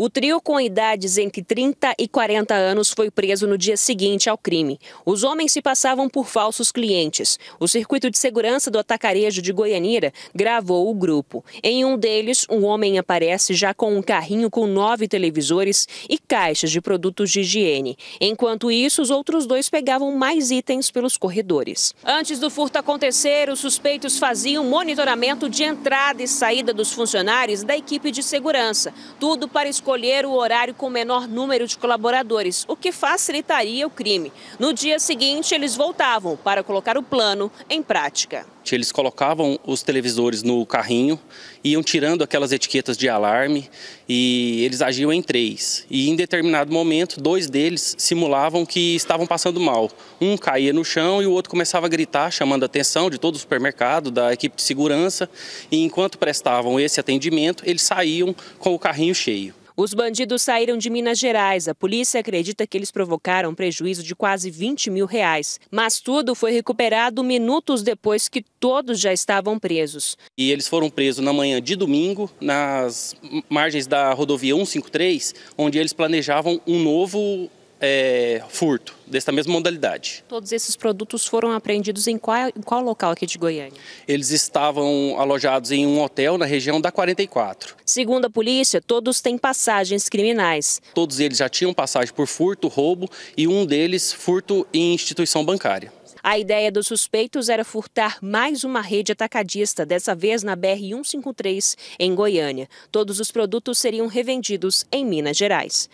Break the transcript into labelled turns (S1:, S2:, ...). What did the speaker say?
S1: O trio com idades entre 30 e 40 anos foi preso no dia seguinte ao crime. Os homens se passavam por falsos clientes. O circuito de segurança do atacarejo de Goianira gravou o grupo. Em um deles, um homem aparece já com um carrinho com nove televisores e caixas de produtos de higiene. Enquanto isso, os outros dois pegavam mais itens pelos corredores. Antes do furto acontecer, os suspeitos faziam monitoramento de entrada e saída dos funcionários da equipe de segurança. Tudo para esconder escolher o horário com o menor número de colaboradores, o que facilitaria o crime. No dia seguinte, eles voltavam para colocar o plano em prática
S2: noite eles colocavam os televisores no carrinho, iam tirando aquelas etiquetas de alarme e eles agiam em três. E em determinado momento, dois deles simulavam que estavam passando mal. Um caía no chão e o outro começava a gritar, chamando a atenção de todo o supermercado, da equipe de segurança. E enquanto prestavam esse atendimento, eles saíam com o carrinho cheio.
S1: Os bandidos saíram de Minas Gerais. A polícia acredita que eles provocaram prejuízo de quase 20 mil reais. Mas tudo foi recuperado minutos depois que todos já estavam presos.
S2: E eles foram presos na manhã de domingo, nas margens da rodovia 153, onde eles planejavam um novo é, furto, desta mesma modalidade.
S1: Todos esses produtos foram apreendidos em qual, em qual local aqui de Goiânia?
S2: Eles estavam alojados em um hotel na região da 44.
S1: Segundo a polícia, todos têm passagens criminais.
S2: Todos eles já tinham passagem por furto, roubo e um deles furto em instituição bancária.
S1: A ideia dos suspeitos era furtar mais uma rede atacadista, dessa vez na BR-153, em Goiânia. Todos os produtos seriam revendidos em Minas Gerais.